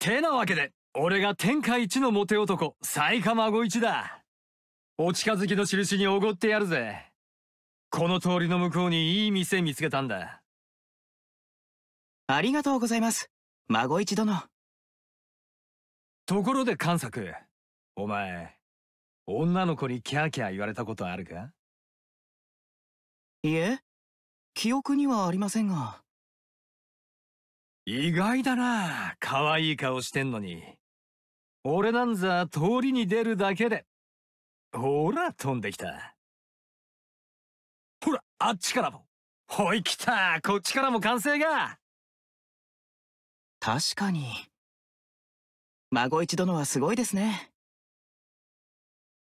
てなわけで、俺が天下一のモテ男、最賀孫一だ。お近づきの印におごってやるぜ。この通りの向こうにいい店見つけたんだ。ありがとうございます、孫一殿。ところで関作、お前、女の子にキャーキャー言われたことあるかいえ、記憶にはありませんが。意外だな可愛い顔してんのに俺なんざ通りに出るだけでほら飛んできたほらあっちからもほい来たこっちからも歓声が確かに孫一殿はすごいですね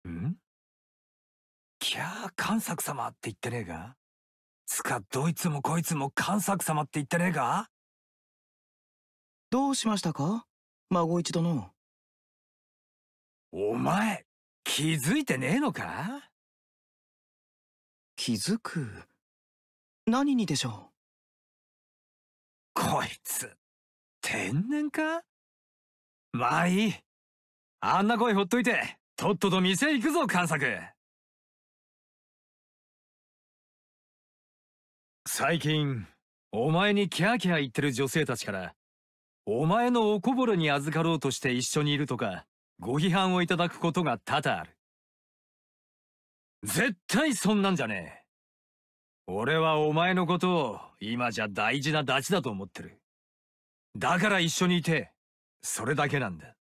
んきゃあ観作様って言ってねえかつかどいつもこいつも観作様って言ってねえかどうしましたか孫一殿。お前、気づいてねえのか気づく。何にでしょうこいつ、天然かまあいい。あんな声ほっといて、とっとと店へ行くぞ、観作。最近、お前にキャーキャー言ってる女性たちから、お前のおこぼれに預かろうとして一緒にいるとか、ご批判をいただくことが多々ある。絶対そんなんじゃねえ。俺はお前のことを今じゃ大事なダチだと思ってる。だから一緒にいて、それだけなんだ。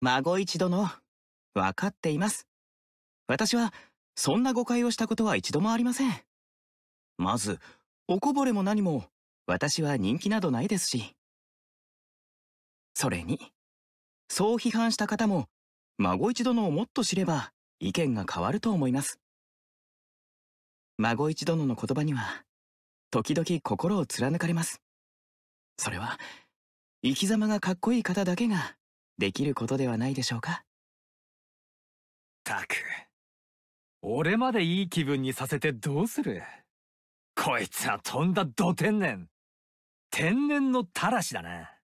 孫一殿、分かっています。私は、そんな誤解をしたことは一度もありません。まず、おこぼれも何も、私は人気などないですし。それに、そう批判した方も、孫一殿をもっと知れば意見が変わると思います。孫一殿の言葉には、時々心を貫かれます。それは、生き様がかっこいい方だけができることではないでしょうか。たく、俺までいい気分にさせてどうするこいつはとんだド天然。天然のたらしだな。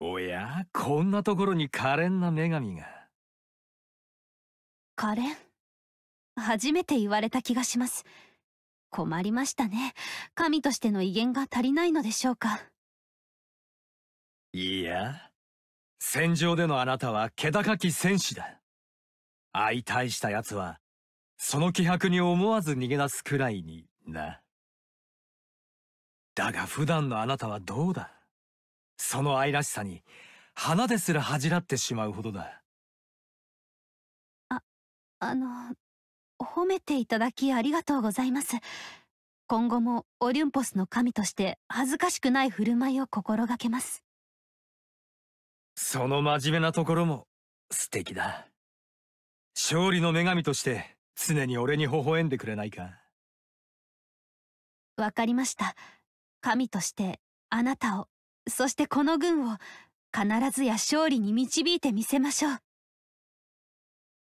おや、こんなところに可憐な女神が。可憐初めて言われた気がします。困りましたね。神としての威厳が足りないのでしょうか。いや、戦場でのあなたは気高き戦士だ。相対した奴はその気迫に思わず逃げ出すくらいにな。だが普段のあなたはどうだその愛らしさに、花ですら恥じらってしまうほどだ。あ、あの、褒めていただきありがとうございます。今後もオリュンポスの神として恥ずかしくない振る舞いを心がけます。その真面目なところも素敵だ。勝利の女神として常に俺に微笑んでくれないかわかりました。神として、あなたを、そしてこの軍を、必ずや勝利に導いてみせましょう。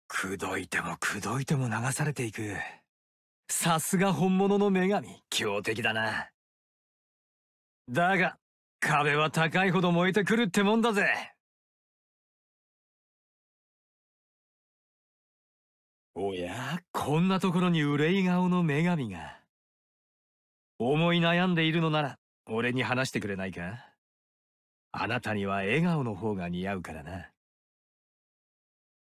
くどいてもくどいても流されていく。さすが本物の女神、強敵だな。だが、壁は高いほど燃えてくるってもんだぜ。おや、こんなところに憂い顔の女神が。思い悩んでいるのなら、俺に話してくれないかあなたには笑顔の方が似合うからな。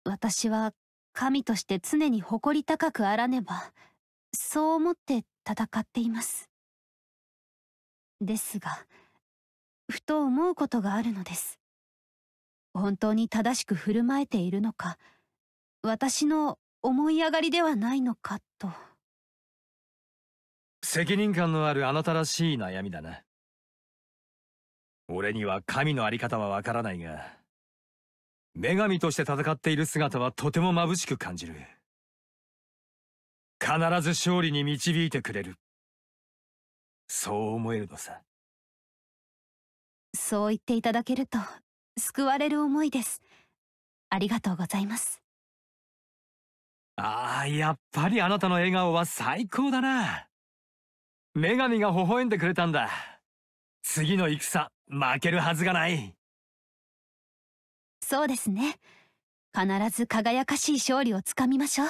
私は、神として常に誇り高くあらねば、そう思って戦っています。ですが、ふと思うことがあるのです。本当に正しく振る舞えているのか、私の思い上がりではないのかと責任感のあるあなたらしい悩みだな俺には神の在り方はわからないが女神として戦っている姿はとても眩しく感じる必ず勝利に導いてくれるそう思えるのさそう言っていただけると救われる思いですありがとうございますああ、やっぱりあなたの笑顔は最高だな。女神が微笑んでくれたんだ。次の戦、負けるはずがない。そうですね。必ず輝かしい勝利をつかみましょう。